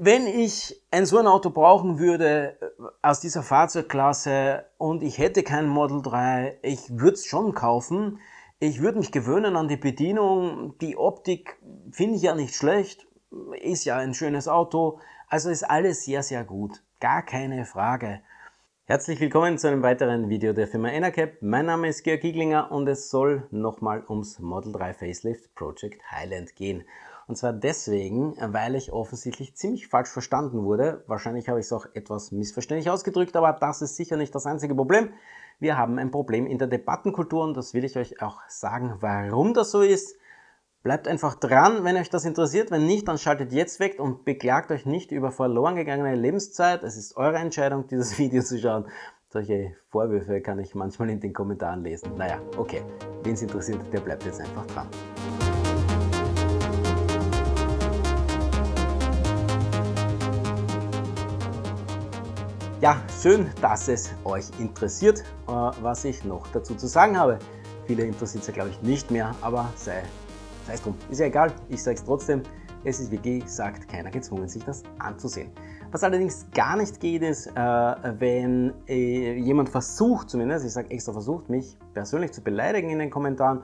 wenn ich ein so ein Auto brauchen würde äh, aus dieser Fahrzeugklasse und ich hätte kein Model 3, ich würde es schon kaufen. Ich würde mich gewöhnen an die Bedienung. Die Optik finde ich ja nicht schlecht. Ist ja ein schönes Auto. Also ist alles sehr, sehr gut. Gar keine Frage. Herzlich willkommen zu einem weiteren Video der Firma Enercap. Mein Name ist Georg Giglinger und es soll nochmal ums Model 3 Facelift Project Highland gehen. Und zwar deswegen, weil ich offensichtlich ziemlich falsch verstanden wurde. Wahrscheinlich habe ich es auch etwas missverständlich ausgedrückt, aber das ist sicher nicht das einzige Problem. Wir haben ein Problem in der Debattenkultur und das will ich euch auch sagen, warum das so ist. Bleibt einfach dran, wenn euch das interessiert. Wenn nicht, dann schaltet jetzt weg und beklagt euch nicht über verloren gegangene Lebenszeit. Es ist eure Entscheidung, dieses Video zu schauen. Solche Vorwürfe kann ich manchmal in den Kommentaren lesen. Naja, okay. Wen es interessiert, der bleibt jetzt einfach dran. Ja, schön, dass es euch interessiert, äh, was ich noch dazu zu sagen habe. Viele interessiert es ja, glaube ich, nicht mehr, aber sei, sei es drum. Ist ja egal, ich sage es trotzdem. Es ist, wie gesagt, keiner gezwungen, sich das anzusehen. Was allerdings gar nicht geht, ist, äh, wenn äh, jemand versucht, zumindest, ich sage extra versucht, mich persönlich zu beleidigen in den Kommentaren.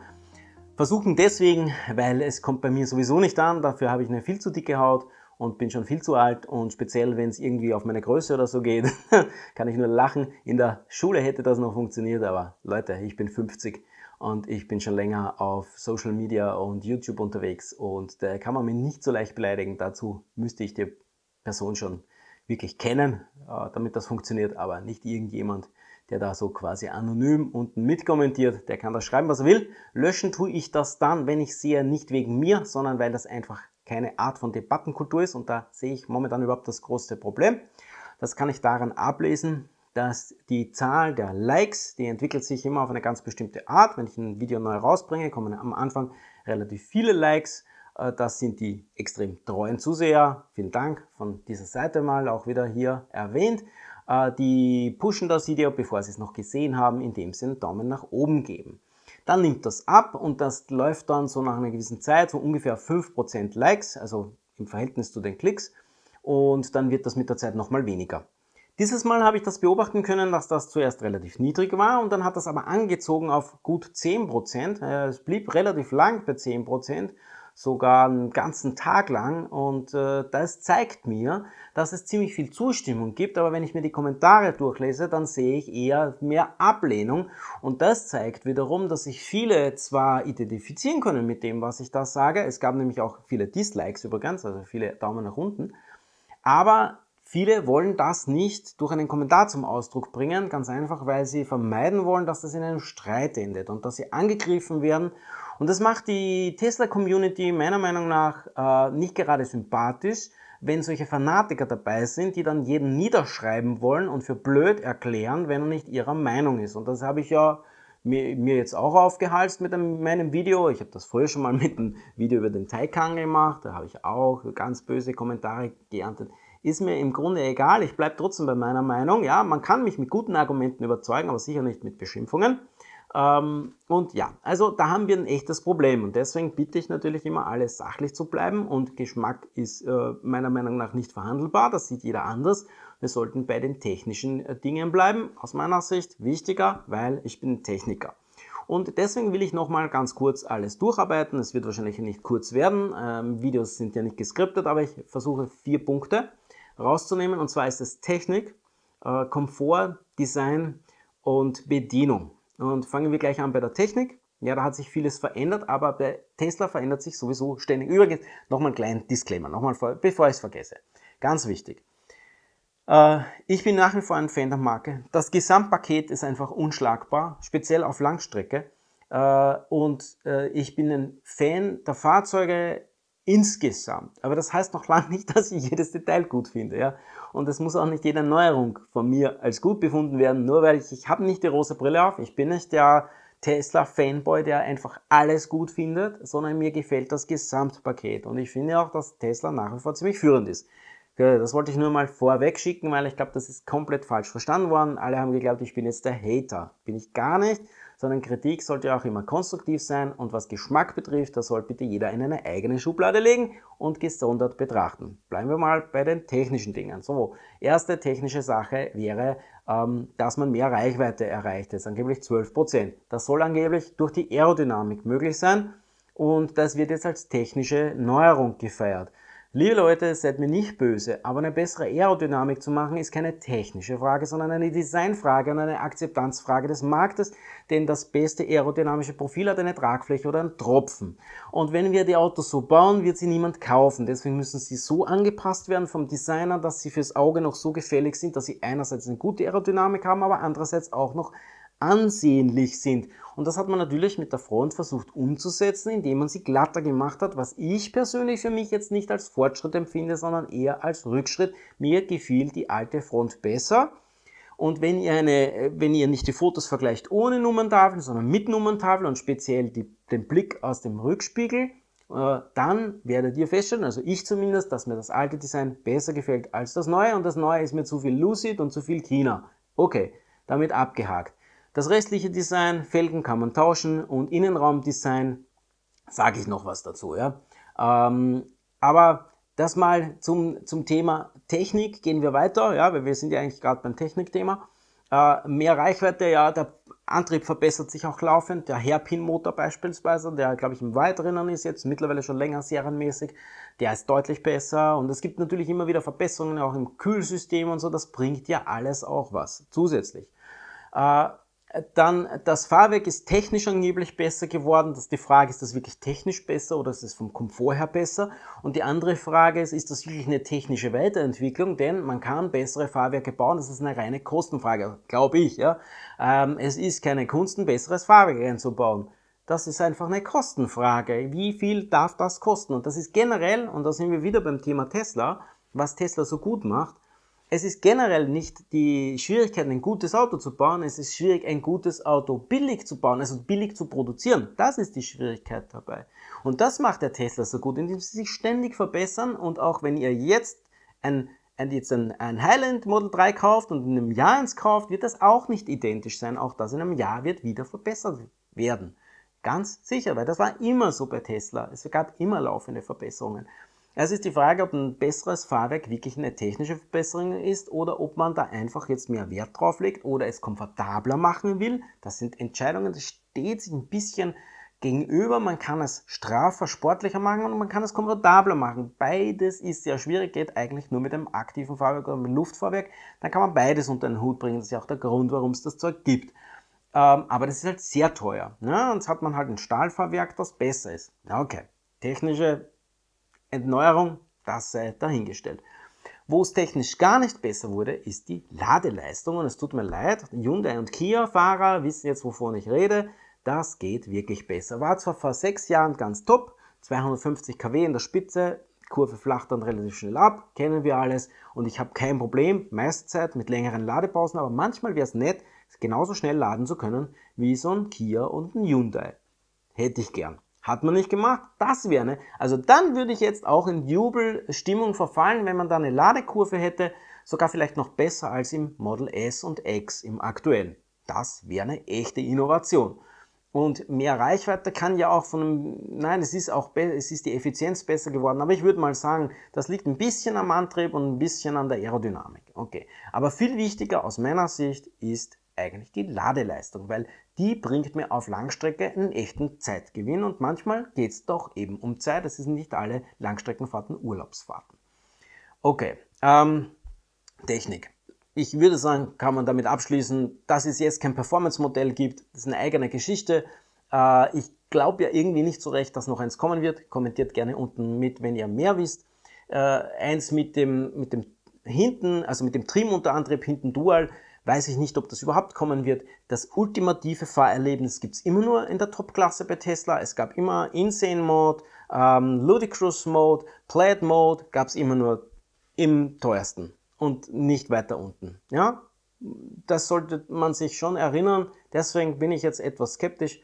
Versuchen deswegen, weil es kommt bei mir sowieso nicht an, dafür habe ich eine viel zu dicke Haut und bin schon viel zu alt und speziell, wenn es irgendwie auf meine Größe oder so geht, kann ich nur lachen. In der Schule hätte das noch funktioniert, aber Leute, ich bin 50 und ich bin schon länger auf Social Media und YouTube unterwegs und da kann man mich nicht so leicht beleidigen. Dazu müsste ich die Person schon wirklich kennen, äh, damit das funktioniert, aber nicht irgendjemand, der da so quasi anonym unten mitkommentiert, der kann da schreiben, was er will. Löschen tue ich das dann, wenn ich sehe, nicht wegen mir, sondern weil das einfach keine Art von Debattenkultur ist und da sehe ich momentan überhaupt das große Problem. Das kann ich daran ablesen, dass die Zahl der Likes, die entwickelt sich immer auf eine ganz bestimmte Art. Wenn ich ein Video neu rausbringe, kommen am Anfang relativ viele Likes. Äh, das sind die extrem treuen Zuseher. Vielen Dank von dieser Seite mal auch wieder hier erwähnt. Äh, die pushen das Video, bevor sie es noch gesehen haben, indem sie einen Daumen nach oben geben. Dann nimmt das ab und das läuft dann so nach einer gewissen Zeit so ungefähr 5% Likes, also im Verhältnis zu den Klicks. Und dann wird das mit der Zeit nochmal weniger. Dieses Mal habe ich das beobachten können, dass das zuerst relativ niedrig war und dann hat das aber angezogen auf gut 10%. Äh, es blieb relativ lang bei 10% sogar einen ganzen Tag lang und äh, das zeigt mir, dass es ziemlich viel Zustimmung gibt, aber wenn ich mir die Kommentare durchlese, dann sehe ich eher mehr Ablehnung und das zeigt wiederum, dass sich viele zwar identifizieren können mit dem, was ich da sage, es gab nämlich auch viele Dislikes übrigens, also viele Daumen nach unten, aber Viele wollen das nicht durch einen Kommentar zum Ausdruck bringen, ganz einfach, weil sie vermeiden wollen, dass das in einem Streit endet und dass sie angegriffen werden und das macht die Tesla-Community meiner Meinung nach äh, nicht gerade sympathisch, wenn solche Fanatiker dabei sind, die dann jeden niederschreiben wollen und für blöd erklären, wenn er nicht ihrer Meinung ist. Und das habe ich ja mir, mir jetzt auch aufgehalst mit einem, meinem Video. Ich habe das früher schon mal mit einem Video über den Taikan gemacht. Da habe ich auch ganz böse Kommentare geerntet. Ist mir im Grunde egal. Ich bleibe trotzdem bei meiner Meinung. Ja, man kann mich mit guten Argumenten überzeugen, aber sicher nicht mit Beschimpfungen. Ähm, und ja, also da haben wir ein echtes Problem und deswegen bitte ich natürlich immer alles sachlich zu bleiben und Geschmack ist äh, meiner Meinung nach nicht verhandelbar, das sieht jeder anders. Wir sollten bei den technischen äh, Dingen bleiben, aus meiner Sicht wichtiger, weil ich bin Techniker. Und deswegen will ich nochmal ganz kurz alles durcharbeiten. Es wird wahrscheinlich nicht kurz werden. Ähm, Videos sind ja nicht geskriptet, aber ich versuche vier Punkte rauszunehmen. Und zwar ist es Technik, äh, Komfort, Design und Bedienung. Und fangen wir gleich an bei der Technik. Ja, da hat sich vieles verändert, aber bei Tesla verändert sich sowieso ständig. Übrigens, nochmal einen kleinen Disclaimer, nochmal vor, bevor ich es vergesse. Ganz wichtig. Äh, ich bin nach wie vor ein Fan der Marke. Das Gesamtpaket ist einfach unschlagbar, speziell auf Langstrecke. Äh, und äh, ich bin ein Fan der Fahrzeuge insgesamt. Aber das heißt noch lange nicht, dass ich jedes Detail gut finde und es muss auch nicht jede Neuerung von mir als gut befunden werden, nur weil ich, ich habe nicht die rosa Brille auf, ich bin nicht der Tesla-Fanboy, der einfach alles gut findet, sondern mir gefällt das Gesamtpaket und ich finde auch, dass Tesla nach wie vor ziemlich führend ist. Äh, das wollte ich nur mal vorweg schicken, weil ich glaube, das ist komplett falsch verstanden worden. Alle haben geglaubt, ich bin jetzt der Hater. Bin ich gar nicht sondern Kritik sollte auch immer konstruktiv sein und was Geschmack betrifft, das soll bitte jeder in eine eigene Schublade legen und gesondert betrachten. Bleiben wir mal bei den technischen Dingen. So, erste technische Sache wäre, ähm, dass man mehr Reichweite erreicht, jetzt angeblich 12%. Das soll angeblich durch die Aerodynamik möglich sein und das wird jetzt als technische Neuerung gefeiert. Liebe Leute, seid mir nicht böse, aber eine bessere Aerodynamik zu machen ist keine technische Frage, sondern eine Designfrage und eine Akzeptanzfrage des Marktes, denn das beste aerodynamische Profil hat eine Tragfläche oder einen Tropfen. Und wenn wir die Autos so bauen, wird sie niemand kaufen. Deswegen müssen sie so angepasst werden vom Designer, dass sie fürs Auge noch so gefällig sind, dass sie einerseits eine gute Aerodynamik haben, aber andererseits auch noch ansehnlich sind. Und das hat man natürlich mit der Front versucht umzusetzen, indem man sie glatter gemacht hat, was ich persönlich für mich jetzt nicht als Fortschritt empfinde, sondern eher als Rückschritt. Mir gefiel die alte Front besser. Und wenn ihr, eine, äh, wenn ihr nicht die Fotos vergleicht ohne Nummerntafeln, sondern mit Nummerntafeln und speziell die, den Blick aus dem Rückspiegel, äh, dann werdet ihr feststellen, also ich zumindest, dass mir das alte Design besser gefällt als das neue und das neue ist mir zu viel Lucid und zu viel China. Okay, damit abgehakt. Das restliche Design, Felgen kann man tauschen und Innenraumdesign, sage ich noch was dazu. Ja? Ähm, aber das mal zum, zum Thema Technik, gehen wir weiter, ja, weil wir sind ja eigentlich gerade beim Technikthema. Äh, mehr Reichweite, ja, der Antrieb verbessert sich auch laufend, der Hairpin-Motor beispielsweise, der glaube ich im Wald drinnen ist jetzt, mittlerweile schon länger serienmäßig, der ist deutlich besser und es gibt natürlich immer wieder Verbesserungen auch im Kühlsystem und so, das bringt ja alles auch was zusätzlich. Äh, dann das Fahrwerk ist technisch angeblich besser geworden. Das ist die Frage, ist das wirklich technisch besser oder ist es vom Komfort her besser? Und die andere Frage ist, ist das wirklich eine technische Weiterentwicklung? Denn man kann bessere Fahrwerke bauen. Das ist eine reine Kostenfrage, glaube ich. Ja? Ähm, es ist keine Kunst, ein besseres Fahrwerk einzubauen. Das ist einfach eine Kostenfrage. Wie viel darf das kosten? Und das ist generell, und da sind wir wieder beim Thema Tesla, was Tesla so gut macht, es ist generell nicht die Schwierigkeit, ein gutes Auto zu bauen, es ist schwierig, ein gutes Auto billig zu bauen, also billig zu produzieren. Das ist die Schwierigkeit dabei. Und das macht der Tesla so gut, indem sie sich ständig verbessern und auch wenn ihr jetzt ein und jetzt ein, ein Highland Model 3 kauft und in einem Jahr eins kauft, wird das auch nicht identisch sein. Auch das in einem Jahr wird wieder verbessert werden. Ganz sicher, weil das war immer so bei Tesla. Es gab immer laufende Verbesserungen. Es ist die Frage, ob ein besseres Fahrwerk wirklich eine technische Verbesserung ist oder ob man da einfach jetzt mehr Wert drauf legt oder es komfortabler machen will. Das sind Entscheidungen, das steht sich ein bisschen gegenüber. Man kann es straffer, sportlicher machen und man kann es komfortabler machen. Beides ist sehr schwierig, geht eigentlich nur mit einem aktiven Fahrwerk oder mit einem Luftfahrwerk. Dann kann man beides unter den Hut bringen. Das ist ja auch der Grund, warum es das Zeug gibt ähm, aber das ist halt sehr teuer. Ne? Und jetzt hat man halt ein Stahlfahrwerk, das besser ist. okay. Technische Entneuerung, das sei dahingestellt. Wo es technisch gar nicht besser wurde, ist die Ladeleistung. Und es tut mir leid, Hyundai und Kia-Fahrer wissen jetzt, wovon ich rede. Das geht wirklich besser. War zwar vor sechs Jahren ganz top, 250 kW in der Spitze, Kurve flacht dann relativ schnell ab, kennen wir alles. Und ich habe kein Problem, meiste Zeit mit längeren Ladepausen, aber manchmal wäre es nett, genauso schnell laden zu können wie so ein Kia und ein Hyundai. Hätte ich gern. Hat man nicht gemacht, das wäre, eine. Also dann würde ich jetzt auch in Jubelstimmung verfallen, wenn man da eine Ladekurve hätte, sogar vielleicht noch besser als im Model S und X im aktuellen. Das wäre eine echte Innovation. Und mehr Reichweite kann ja auch von einem, nein, es ist auch, es ist die Effizienz besser geworden, aber ich würde mal sagen, das liegt ein bisschen am Antrieb und ein bisschen an der Aerodynamik. Okay. Aber viel wichtiger aus meiner Sicht ist eigentlich die Ladeleistung, weil die bringt mir auf Langstrecke einen echten Zeitgewinn und manchmal geht es doch eben um Zeit. Es sind nicht alle Langstreckenfahrten Urlaubsfahrten. Okay, ähm, Technik. Ich würde sagen, kann man damit abschließen, dass es jetzt kein Performance-Modell gibt. Das ist eine eigene Geschichte. Äh, ich glaube ja irgendwie nicht so recht, dass noch eins kommen wird. Kommentiert gerne unten mit, wenn ihr mehr wisst. Äh, eins mit dem, mit dem hinten, also mit dem Trim-Unterantrieb hinten Dual weiß ich nicht, ob das überhaupt kommen wird. Das ultimative Fahrerlebnis gibt es immer nur in der Top-Klasse bei Tesla. Es gab immer Insane Mode, ähm, Ludicrous Mode, Plaid Mode, gab es immer nur im teuersten und nicht weiter unten. Ja, das sollte man sich schon erinnern. Deswegen bin ich jetzt etwas skeptisch.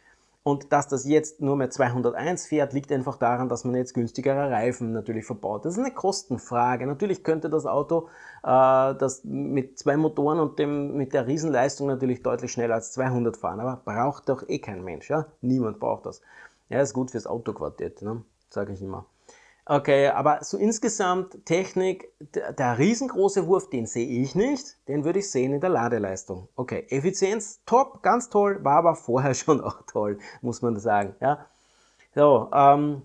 Und dass das jetzt nur mehr 201 fährt, liegt einfach daran, dass man jetzt günstigere Reifen natürlich verbaut. Das ist eine Kostenfrage. Natürlich könnte das Auto äh, das mit zwei Motoren und dem, mit der Riesenleistung natürlich deutlich schneller als 200 fahren, aber braucht doch eh kein Mensch. Ja? Niemand braucht das. Ja, ist gut fürs Autoquartett, ne? sage ich immer. Okay, aber so insgesamt Technik, der, riesengroße Wurf, den sehe ich nicht, den würde ich sehen in der Ladeleistung. Okay, Effizienz top, ganz toll, war aber vorher schon auch toll, muss man sagen. Ja. So, ähm,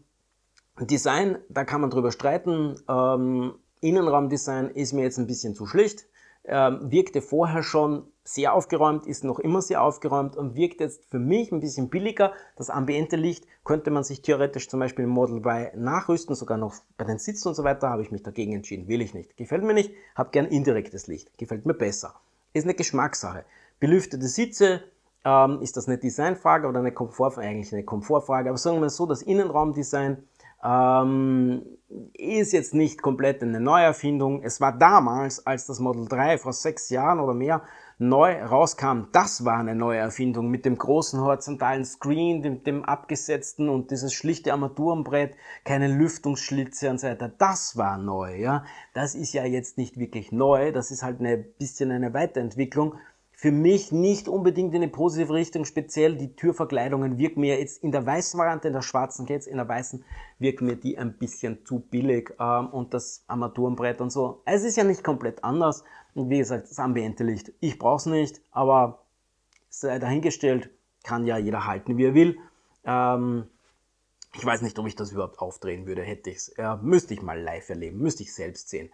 Design, da kann man drüber streiten. Ähm, Innenraumdesign ist mir jetzt ein bisschen zu schlicht ähm, wirkte vorher schon sehr aufgeräumt, ist noch immer sehr aufgeräumt und wirkt jetzt für mich ein bisschen billiger. Das ambiente Licht könnte man sich theoretisch zum Beispiel im Model Y nachrüsten, sogar noch bei den Sitzen und so weiter, habe ich mich dagegen entschieden, will ich nicht. Gefällt mir nicht, habe gern indirektes Licht, gefällt mir besser. Ist eine Geschmackssache. Belüftete Sitze, ähm, ist das eine Designfrage oder eine Komfortfrage? Eigentlich eine Komfortfrage, aber sagen wir so, das Innenraumdesign ähm, ist jetzt nicht komplett eine Neuerfindung. Es war damals, als das Model 3 vor sechs Jahren oder mehr neu rauskam, das war eine Neuerfindung mit dem großen horizontalen Screen, dem, dem abgesetzten und dieses schlichte Armaturenbrett, keine Lüftungsschlitze und so weiter. Das war neu, ja. Das ist ja jetzt nicht wirklich neu, das ist halt ein bisschen eine Weiterentwicklung für mich nicht unbedingt in eine positive Richtung, speziell die Türverkleidungen wirken mir jetzt in der weißen Variante, in der schwarzen geht's, in der weißen wirken mir die ein bisschen zu billig ähm, und das Armaturenbrett und so. Es ist ja nicht komplett anders und wie gesagt, das Ambiente-Licht, ich brauche es nicht, aber sei dahingestellt, kann ja jeder halten, wie er will. Ähm, ich weiß nicht, ob ich das überhaupt aufdrehen würde, hätte ich's. Äh, müsste ich mal live erleben, müsste ich selbst sehen.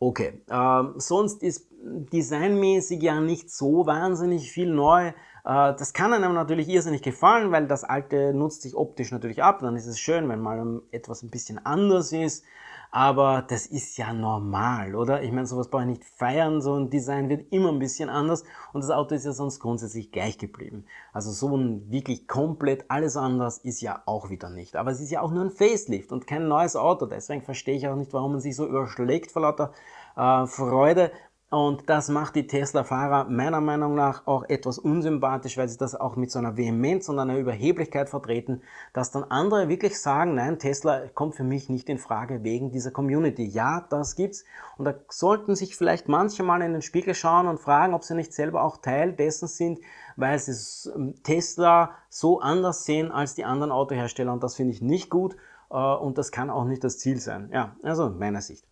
Okay, ähm, sonst ist designmäßig ja nicht so wahnsinnig viel neu. Äh, das kann einem natürlich irrsinnig gefallen, weil das alte nutzt sich optisch natürlich ab. Dann ist es schön, wenn mal ähm, etwas ein bisschen anders ist. Aber das ist ja normal, oder? Ich meine, sowas brauche ich nicht feiern. So ein Design wird immer ein bisschen anders und das Auto ist ja sonst grundsätzlich gleich geblieben. Also so ein wirklich komplett alles anders ist ja auch wieder nicht. Aber es ist ja auch nur ein Facelift und kein neues Auto. Deswegen verstehe ich auch nicht, warum man sich so überschlägt vor lauter äh, Freude und das macht die Tesla-Fahrer meiner Meinung nach auch etwas unsympathisch, weil sie das auch mit so einer Vehemenz und einer Überheblichkeit vertreten, dass dann andere wirklich sagen, nein, Tesla kommt für mich nicht in Frage wegen dieser Community. Ja, das gibt's. Und da sollten sich vielleicht manche mal in den Spiegel schauen und fragen, ob sie nicht selber auch Teil dessen sind, weil sie ähm, Tesla so anders sehen als die anderen Autohersteller. Und das finde ich nicht gut. Äh, und das kann auch nicht das Ziel sein. Ja, also meiner Sicht.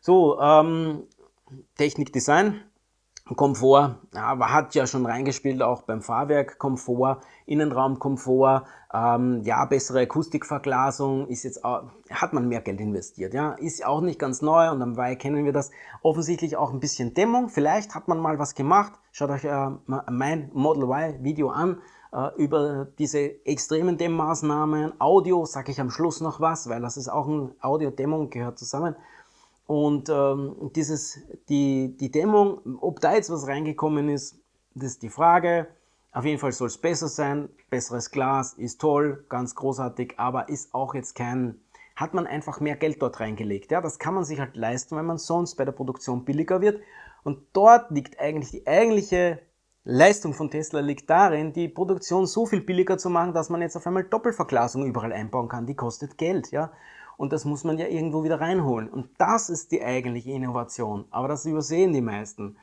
So, ähm, Technik Design Komfort, aber hat ja schon reingespielt, auch beim Fahrwerk, Komfort, Innenraumkomfort, ähm, ja, bessere Akustikverglasung, ist jetzt auch, hat man mehr Geld investiert, ja, ist auch nicht ganz neu und am Weih kennen wir das. Offensichtlich auch ein bisschen Dämmung, vielleicht hat man mal was gemacht, schaut euch äh, mein Model Y Video an, äh, über diese extremen Dämmmaßnahmen, Audio, sage ich am Schluss noch was, weil das ist auch ein Audio-Dämmung gehört zusammen. Und ähm, dieses, die, die Dämmung, ob da jetzt was reingekommen ist, das ist die Frage. Auf jeden Fall soll es besser sein. Besseres Glas ist toll, ganz großartig, aber ist auch jetzt kein, hat man einfach mehr Geld dort reingelegt. Ja, das kann man sich halt leisten, wenn man sonst bei der Produktion billiger wird. Und dort liegt eigentlich die eigentliche Leistung von Tesla liegt darin, die Produktion so viel billiger zu machen, dass man jetzt auf einmal Doppelverglasung überall einbauen kann. Die kostet Geld, ja. Und das muss man ja irgendwo wieder reinholen. Und das ist die eigentliche Innovation. Aber das übersehen die meisten.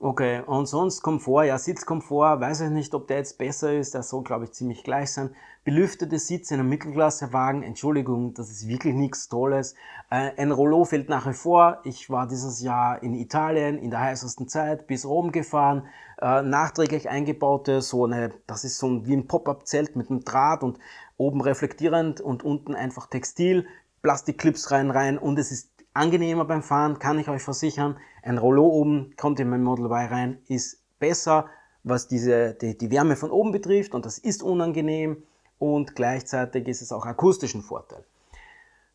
Okay, und sonst Komfort, ja, Sitzkomfort, weiß ich nicht, ob der jetzt besser ist, der soll, glaube ich, ziemlich gleich sein. Belüftete Sitze in einem Mittelklassewagen, Entschuldigung, das ist wirklich nichts Tolles. Äh, ein Rollo fällt nach wie vor. Ich war dieses Jahr in Italien in der heißesten Zeit bis Rom gefahren. Äh, nachträglich eingebaute, so eine, das ist so ein, wie ein Pop-up-Zelt mit einem Draht und oben reflektierend und unten einfach Textil. Plastikclips rein, rein und es ist angenehmer beim Fahren, kann ich euch versichern. Ein Rollo oben kommt in mein Model Y rein, ist besser, was diese, die, die Wärme von oben betrifft und das ist unangenehm und gleichzeitig ist es auch akustischen Vorteil.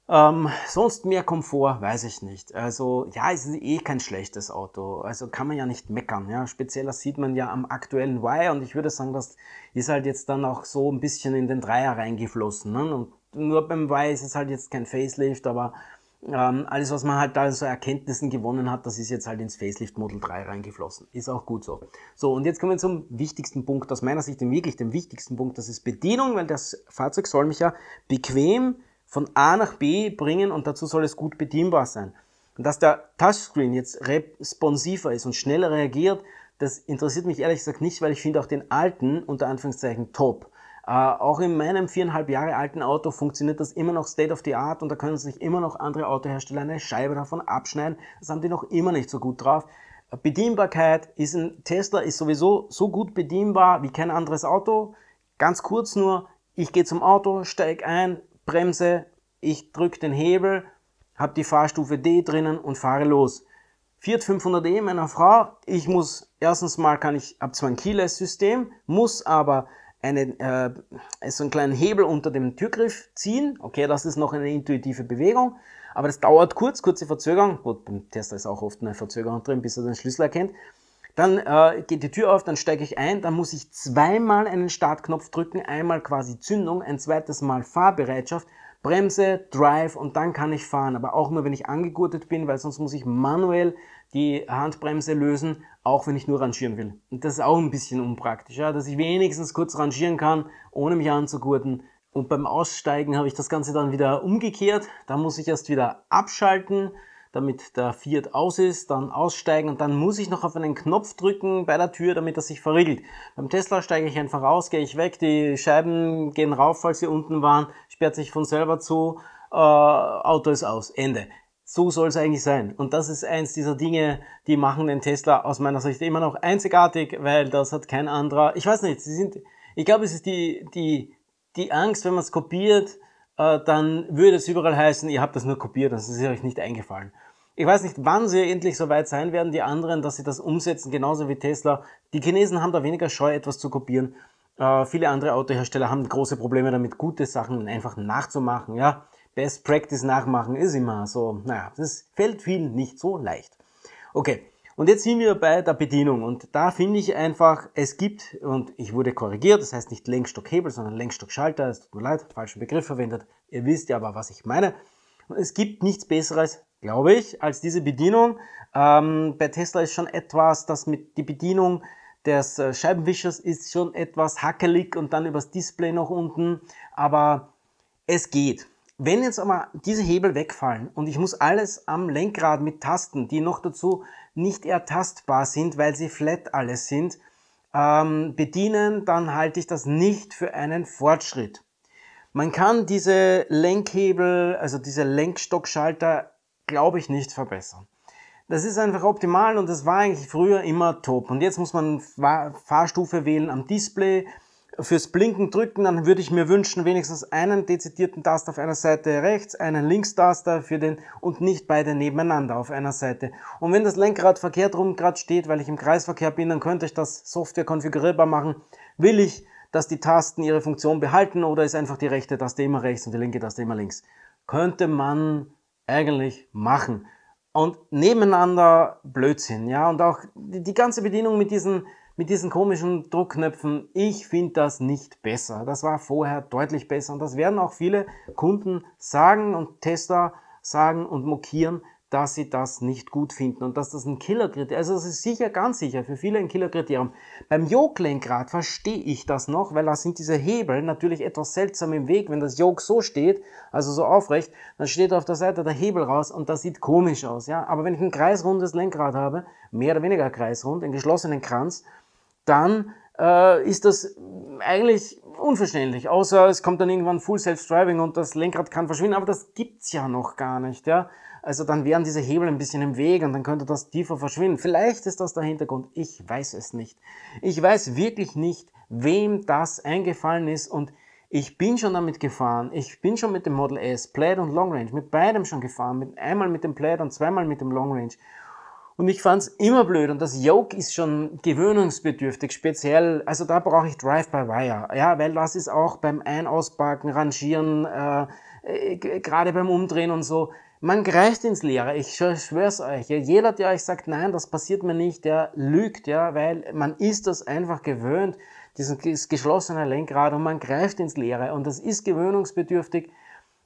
Ähm, sonst mehr Komfort, weiß ich nicht. Also ja, es ist eh kein schlechtes Auto. Also kann man ja nicht meckern. Ja? das sieht man ja am aktuellen Y und ich würde sagen, das ist halt jetzt dann auch so ein bisschen in den Dreier reingeflossen. Ne? Und nur beim Weiß ist halt jetzt kein Facelift, aber ähm, alles, was man halt da so Erkenntnissen gewonnen hat, das ist jetzt halt ins Facelift Model 3 reingeflossen. Ist auch gut so. So, und jetzt kommen wir zum wichtigsten Punkt, aus meiner Sicht wirklich dem wichtigsten Punkt, das ist Bedienung, weil das Fahrzeug soll mich ja bequem von A nach B bringen und dazu soll es gut bedienbar sein. Und dass der Touchscreen jetzt responsiver ist und schneller reagiert, das interessiert mich ehrlich gesagt nicht, weil ich finde auch den alten unter Anführungszeichen top. Äh, auch in meinem viereinhalb Jahre alten Auto funktioniert das immer noch State of the Art und da können sich immer noch andere Autohersteller eine Scheibe davon abschneiden. Das haben die noch immer nicht so gut drauf. Äh, Bedienbarkeit ist ein Tesla ist sowieso so gut bedienbar wie kein anderes Auto. Ganz kurz nur, ich gehe zum Auto, steige ein, bremse, ich drücke den Hebel, habe die Fahrstufe D drinnen und fahre los. Fiat 500e meiner Frau, ich muss erstens mal kann ich habe zwar ein Keyless System, muss aber einen, äh, so einen kleinen Hebel unter dem Türgriff ziehen. Okay, das ist noch eine intuitive Bewegung, aber das dauert kurz, kurze Verzögerung. Gut, beim Tester ist auch oft eine Verzögerung drin, bis er den Schlüssel erkennt. Dann äh, geht die Tür auf, dann steige ich ein, dann muss ich zweimal einen Startknopf drücken, einmal quasi Zündung, ein zweites Mal Fahrbereitschaft, Bremse, Drive und dann kann ich fahren, aber auch nur, wenn ich angegurtet bin, weil sonst muss ich manuell die Handbremse lösen auch wenn ich nur rangieren will. Und das ist auch ein bisschen unpraktisch, ja, dass ich wenigstens kurz rangieren kann, ohne mich anzugurten. Und beim Aussteigen habe ich das Ganze dann wieder umgekehrt. Da muss ich erst wieder abschalten, damit der Fiat aus ist, dann aussteigen und dann muss ich noch auf einen Knopf drücken bei der Tür, damit das sich verriegelt. Beim Tesla steige ich einfach aus, gehe ich weg, die Scheiben gehen rauf, falls sie unten waren, sperrt sich von selber zu, äh, Auto ist aus, Ende. So soll es eigentlich sein. Und das ist eins dieser Dinge, die machen den Tesla aus meiner Sicht immer noch einzigartig, weil das hat kein anderer. Ich weiß nicht, sie sind, ich glaube, es ist die, die, die Angst, wenn man es kopiert, äh, dann würde es überall heißen, ihr habt das nur kopiert, das ist euch nicht eingefallen. Ich weiß nicht, wann sie endlich so weit sein werden, die anderen, dass sie das umsetzen, genauso wie Tesla. Die Chinesen haben da weniger Scheu, etwas zu kopieren. Äh, viele andere Autohersteller haben große Probleme damit, gute Sachen einfach nachzumachen, ja. Best Practice nachmachen ist immer so, naja, das fällt vielen nicht so leicht. Okay, und jetzt sind wir bei der Bedienung und da finde ich einfach, es gibt, und ich wurde korrigiert, das heißt nicht Lenkstockhebel, sondern Lenkstockschalter, es tut mir leid, falschen Begriff verwendet, ihr wisst ja aber, was ich meine. es gibt nichts Besseres, glaube ich, als diese Bedienung. Ähm, bei Tesla ist schon etwas, das mit die Bedienung des äh, Scheibenwischers ist schon etwas hackelig und dann übers Display noch unten, aber es geht. Wenn jetzt aber diese Hebel wegfallen und ich muss alles am Lenkrad mit Tasten, die noch dazu nicht ertastbar sind, weil sie flat alles sind, ähm, bedienen, dann halte ich das nicht für einen Fortschritt. Man kann diese Lenkhebel, also diese Lenkstockschalter, glaube ich, nicht verbessern. Das ist einfach optimal und das war eigentlich früher immer top. Und jetzt muss man Fahrstufe wählen am Display, fürs Blinken drücken, dann würde ich mir wünschen, wenigstens einen dezidierten Taster auf einer Seite rechts, einen Linkstaster für den und nicht beide nebeneinander auf einer Seite. Und wenn das Lenkrad verkehrt rum gerade steht, weil ich im Kreisverkehr bin, dann könnte ich das Software konfigurierbar machen. Will ich, dass die Tasten ihre Funktion behalten oder ist einfach die rechte Taste immer rechts und die linke Taste immer links? Könnte man eigentlich machen. Und nebeneinander Blödsinn, ja. Und auch die, die ganze Bedienung mit diesen mit diesen komischen Druckknöpfen. Ich finde das nicht besser. Das war vorher deutlich besser und das werden auch viele Kunden sagen und Tester sagen und mokieren, dass sie das nicht gut finden und dass das ein Killerkriterium, ist. also das ist sicher, ganz sicher, für viele ein Killerkriterium. Beim Yoke-Lenkrad verstehe ich das noch, weil da sind diese Hebel natürlich etwas seltsam im Weg, wenn das Jog so steht, also so aufrecht, dann steht auf der Seite der Hebel raus und das sieht komisch aus, ja. Aber wenn ich ein kreisrundes Lenkrad habe, mehr oder weniger kreisrund, einen geschlossenen Kranz, dann äh, ist das eigentlich unverständlich, außer es kommt dann irgendwann Full Self-Driving und das Lenkrad kann verschwinden, aber das gibt's ja noch gar nicht, ja. Also dann wären diese Hebel ein bisschen im Weg und dann könnte das tiefer verschwinden. Vielleicht ist das der Hintergrund, ich weiß es nicht. Ich weiß wirklich nicht, wem das eingefallen ist und ich bin schon damit gefahren. Ich bin schon mit dem Model S, Plaid und Long Range, mit beidem schon gefahren. Mit, einmal mit dem Plaid und zweimal mit dem Long Range. Und ich fand's immer blöd und das Yoke ist schon gewöhnungsbedürftig, speziell, also da brauche ich Drive-by-Wire, ja, weil das ist auch beim Ein-, Ausparken, Rangieren, äh, äh, gerade beim Umdrehen und so, man greift ins Leere, ich schwör's euch. Ja. Jeder, der euch sagt, nein, das passiert mir nicht, der lügt, ja, weil man ist das einfach gewöhnt, dieses geschlossene Lenkrad und man greift ins Leere und das ist gewöhnungsbedürftig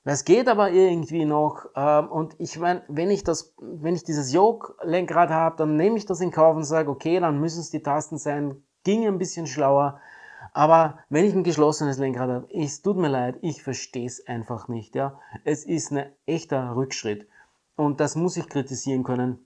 es geht aber irgendwie noch. Ähm, und ich meine, wenn ich das, wenn ich dieses Yoke-Lenkrad habe, dann nehme ich das in Kauf und sage, okay, dann müssen es die Tasten sein. Ging ein bisschen schlauer. Aber wenn ich ein geschlossenes Lenkrad habe, es tut mir leid, ich verstehe es einfach nicht. Ja, es ist ein ne echter Rückschritt und das muss ich kritisieren können.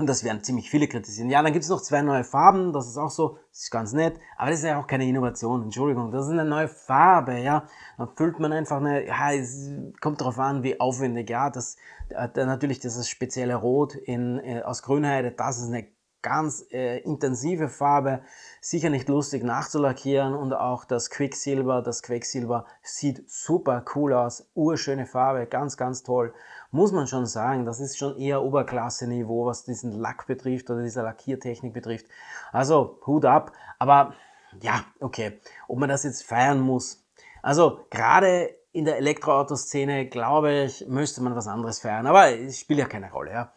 Und das werden ziemlich viele kritisieren. Ja, dann gibt es noch zwei neue Farben, das ist auch so, das ist ganz nett, aber das ist ja auch keine Innovation, Entschuldigung, das ist eine neue Farbe, ja. Dann füllt man einfach eine, ja, es kommt darauf an, wie aufwendig, ja, das, äh, natürlich dieses spezielle Rot in, äh, aus Grünheide, das ist eine ganz äh, intensive Farbe, sicher nicht lustig nachzulackieren und auch das Quicksilber, das Quecksilber sieht super cool aus, urschöne Farbe, ganz, ganz toll muss man schon sagen, das ist schon eher Oberklasse-Niveau, was diesen Lack betrifft oder diese Lackiertechnik betrifft. Also Hut ab, aber ja, okay, ob man das jetzt feiern muss. Also gerade in der Elektroautoszene, glaube ich, müsste man was anderes feiern, aber es spielt ja keine Rolle. Ja.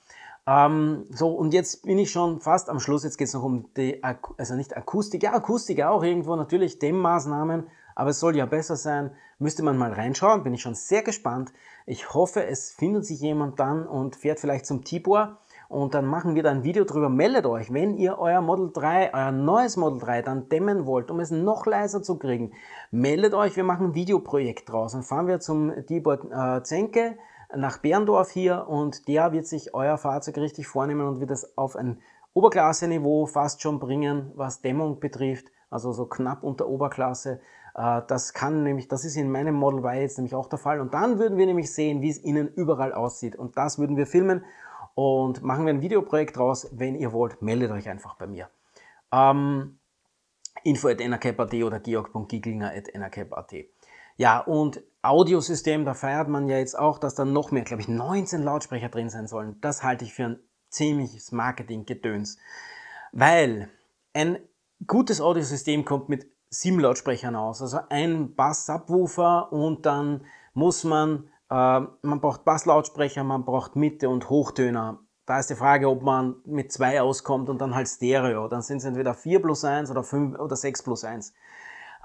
Ähm, so, und jetzt bin ich schon fast am Schluss. Jetzt geht es noch um die, Ak also nicht Akustik, ja, Akustik auch irgendwo, natürlich Dämmmaßnahmen, aber es soll ja besser sein. Müsste man mal reinschauen, bin ich schon sehr gespannt. Ich hoffe, es findet sich jemand dann und fährt vielleicht zum Tibor und dann machen wir da ein Video drüber. Meldet euch, wenn ihr euer Model 3, euer neues Model 3 dann dämmen wollt, um es noch leiser zu kriegen. Meldet euch, wir machen ein Videoprojekt draus. Dann fahren wir zum Tibor äh, Zenke nach Berndorf hier und der wird sich euer Fahrzeug richtig vornehmen und wird es auf ein Oberklasse-Niveau fast schon bringen, was Dämmung betrifft, also so knapp unter Oberklasse. Äh, das kann nämlich, das ist in meinem Model Y jetzt nämlich auch der Fall. Und dann würden wir nämlich sehen, wie es innen überall aussieht. Und das würden wir filmen und machen wir ein Videoprojekt draus. Wenn ihr wollt, meldet euch einfach bei mir. Ähm, info at oder georg.giglinger at Ja, und Audiosystem, da feiert man ja jetzt auch, dass da noch mehr, glaube ich, 19 Lautsprecher drin sein sollen. Das halte ich für ein ziemliches Marketing-Gedöns. Weil ein gutes Audiosystem kommt mit sieben Lautsprechern aus. Also ein Bass-Subwoofer und dann muss man, äh, man braucht Basslautsprecher, man braucht Mitte und Hochtöner. Da ist die Frage, ob man mit zwei auskommt und dann halt Stereo. Dann sind es entweder 4 plus 1 oder 5 oder 6 plus 1.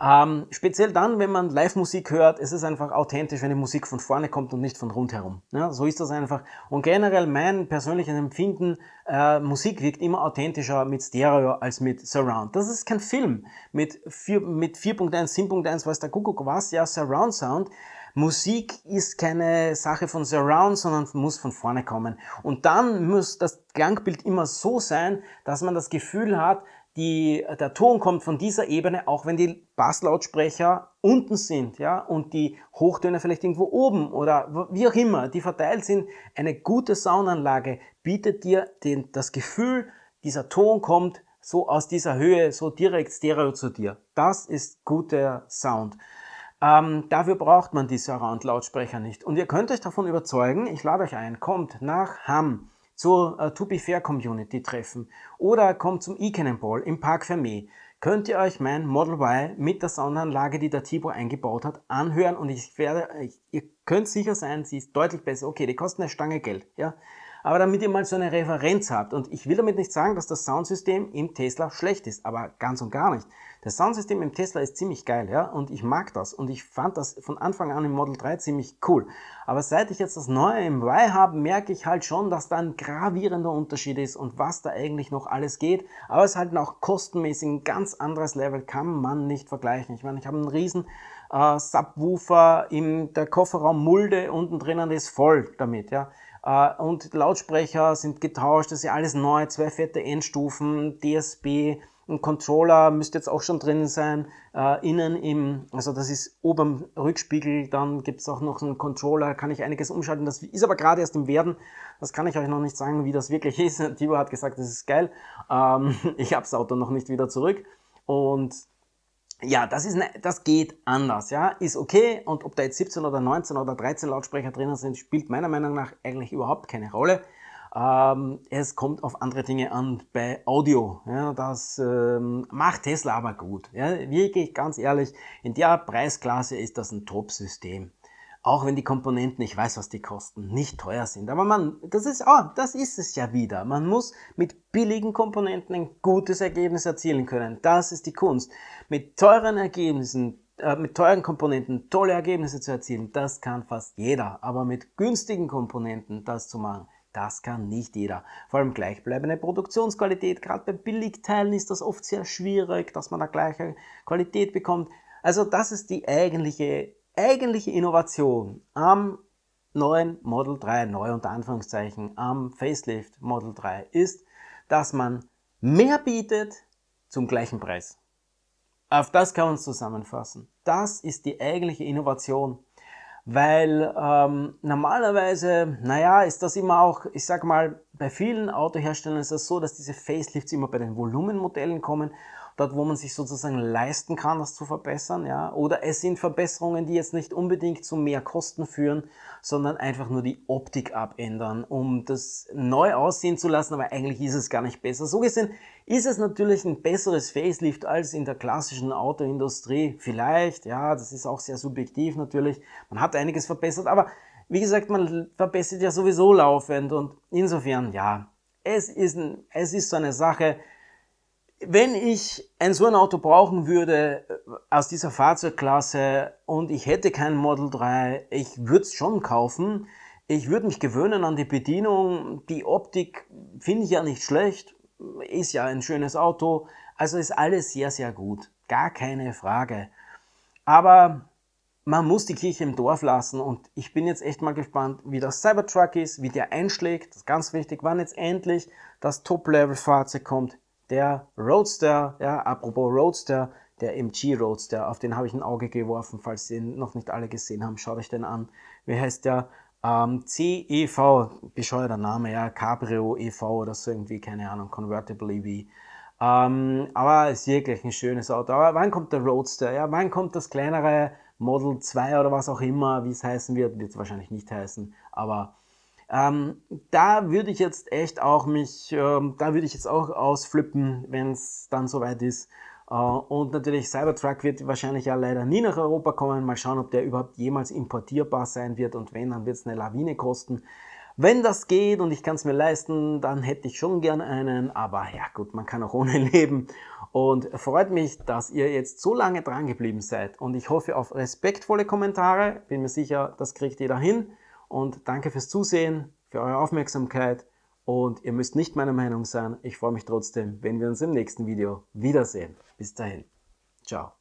Ähm, speziell dann, wenn man Live-Musik hört, ist es einfach authentisch, wenn die Musik von vorne kommt und nicht von rundherum. Ja, so ist das einfach. Und generell mein persönliches Empfinden, äh, Musik wirkt immer authentischer mit Stereo als mit Surround. Das ist kein Film mit 4.1, mit 7.1, was der Kuckuck was, ja, Surround Sound. Musik ist keine Sache von Surround, sondern muss von vorne kommen. Und dann muss das Klangbild immer so sein, dass man das Gefühl hat, die, der Ton kommt von dieser Ebene, auch wenn die Basslautsprecher unten sind, ja, und die Hochtöne vielleicht irgendwo oben oder wie auch immer, die verteilt sind. Eine gute Soundanlage bietet dir den, das Gefühl, dieser Ton kommt so aus dieser Höhe, so direkt stereo zu dir. Das ist guter Sound. Ähm, dafür braucht man diese Surround-Lautsprecher nicht. Und ihr könnt euch davon überzeugen, ich lade euch ein, kommt nach Hamm zur äh, To Be Fair Community treffen oder kommt zum e Ball im Park Fermé, könnt ihr euch mein Model Y mit der Soundanlage, die der Tibo eingebaut hat, anhören und ich werde, ich, ihr könnt sicher sein, sie ist deutlich besser. Okay, die kosten eine Stange Geld, ja. Aber damit ihr mal so eine Referenz habt und ich will damit nicht sagen, dass das Soundsystem im Tesla schlecht ist, aber ganz und gar nicht. Das Soundsystem im Tesla ist ziemlich geil, ja, und ich mag das und ich fand das von Anfang an im Model 3 ziemlich cool. Aber seit ich jetzt das neue MY habe, merke ich halt schon, dass da ein gravierender Unterschied ist und was da eigentlich noch alles geht. Aber es ist halt auch kostenmäßig ein ganz anderes Level, kann man nicht vergleichen. Ich meine, ich habe einen riesen äh, Subwoofer, in der Kofferraum Mulde unten drinnen ist voll damit, ja. Uh, und Lautsprecher sind getauscht, das ist ja alles neu, zwei fette Endstufen, DSB, ein Controller müsste jetzt auch schon drin sein. Äh, innen im, also das ist oberm Rückspiegel, dann gibt es auch noch einen Controller, kann ich einiges umschalten. Das ist aber gerade erst im Werden. Das kann ich euch noch nicht sagen, wie das wirklich ist. Tibor hat gesagt, das ist geil. Ähm, ich habe das Auto noch nicht wieder zurück. Und ja, das, ist ne, das geht anders, ja, ist okay. Und ob da jetzt 17 oder 19 oder 13 Lautsprecher drinnen sind, spielt meiner Meinung nach eigentlich überhaupt keine Rolle. Ähm, es kommt auf andere Dinge an bei Audio. Ja, das ähm, macht Tesla aber gut. Ja, wirklich ganz ehrlich, in der Preisklasse ist das ein Top-System. Auch wenn die Komponenten, ich weiß, was die kosten, nicht teuer sind. Aber man, das ist, oh, das ist es ja wieder. Man muss mit billigen Komponenten ein gutes Ergebnis erzielen können. Das ist die Kunst. Mit teuren Ergebnissen äh, mit teuren Komponenten tolle Ergebnisse zu erzielen, das kann fast jeder. Aber mit günstigen Komponenten das zu machen, das kann nicht jeder. Vor allem gleichbleibende Produktionsqualität. Gerade bei Billigteilen ist das oft sehr schwierig, dass man da gleiche Qualität bekommt. Also das ist die eigentliche, eigentliche Innovation am neuen Model 3, neu unter Anführungszeichen, am Facelift Model 3 ist, dass man mehr bietet zum gleichen Preis. Auf das kann man es zusammenfassen. Das ist die eigentliche Innovation weil ähm, normalerweise, naja, ist das immer auch, ich sag mal, bei vielen Autoherstellern ist das so, dass diese Facelifts immer bei den Volumenmodellen kommen dort wo man sich sozusagen leisten kann, das zu verbessern. Ja? Oder es sind Verbesserungen, die jetzt nicht unbedingt zu mehr Kosten führen, sondern einfach nur die Optik abändern, um das neu aussehen zu lassen, aber eigentlich ist es gar nicht besser. So gesehen ist es natürlich ein besseres Facelift als in der klassischen Autoindustrie. Vielleicht, ja, das ist auch sehr subjektiv natürlich. Man hat einiges verbessert, aber wie gesagt, man verbessert ja sowieso laufend und insofern, ja, es ist, ein, es ist so eine Sache, wenn ich ein so ein Auto brauchen würde äh, aus dieser Fahrzeugklasse und ich hätte kein Model 3, ich würde es schon kaufen. Ich würde mich gewöhnen an die Bedienung. Die Optik finde ich ja nicht schlecht. Ist ja ein schönes Auto. Also ist alles sehr, sehr gut. Gar keine Frage. Aber man muss die Kirche im Dorf lassen und ich bin jetzt echt mal gespannt, wie das Cybertruck ist, wie der einschlägt. Das ist ganz wichtig, wann jetzt endlich das Top-Level-Fahrzeug kommt der Roadster, ja, apropos Roadster, der MG Roadster, auf den habe ich ein Auge geworfen, falls Sie ihn noch nicht alle gesehen haben, schaut euch den an. Wie heißt der? Ähm, CEV, bescheuerter Name, ja, Cabrio EV oder so irgendwie, keine Ahnung, Convertible EV. Ähm, aber ist wirklich ein schönes Auto. Aber wann kommt der Roadster? Ja, wann kommt das kleinere Model 2 oder was auch immer, wie es heißen wird? Wird es wahrscheinlich nicht heißen, aber ähm, da würde ich jetzt echt auch mich, ähm, da würde ich jetzt auch ausflippen, wenn es dann soweit ist. Äh, und natürlich Cybertruck wird wahrscheinlich ja leider nie nach Europa kommen. Mal schauen, ob der überhaupt jemals importierbar sein wird und wenn, dann wird es eine Lawine kosten. Wenn das geht und ich kann es mir leisten, dann hätte ich schon gern einen, aber ja gut, man kann auch ohne leben. Und freut mich, dass ihr jetzt so lange dran geblieben seid und ich hoffe auf respektvolle Kommentare. Bin mir sicher, das kriegt jeder hin. Und danke fürs Zusehen, für eure Aufmerksamkeit und ihr müsst nicht meiner Meinung sein. Ich freue mich trotzdem, wenn wir uns im nächsten Video wiedersehen. Bis dahin. Ciao.